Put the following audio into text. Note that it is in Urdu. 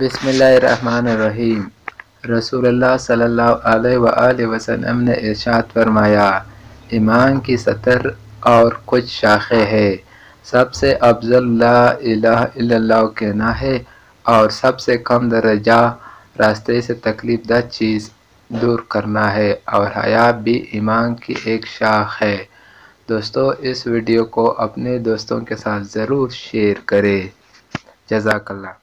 بسم اللہ الرحمن الرحیم رسول اللہ صلی اللہ علیہ وآلہ وسلم نے ارشاد فرمایا ایمان کی سطر اور کچھ شاخیں ہے سب سے افضل لا الہ الا اللہ کے ہے اور سب سے کم درجہ راستے سے تکلیف دہ چیز دور کرنا ہے اور حیا بھی ایمان کی ایک شاخ ہے دوستو اس ویڈیو کو اپنے دوستوں کے ساتھ ضرور شیئر کریں جزاک اللہ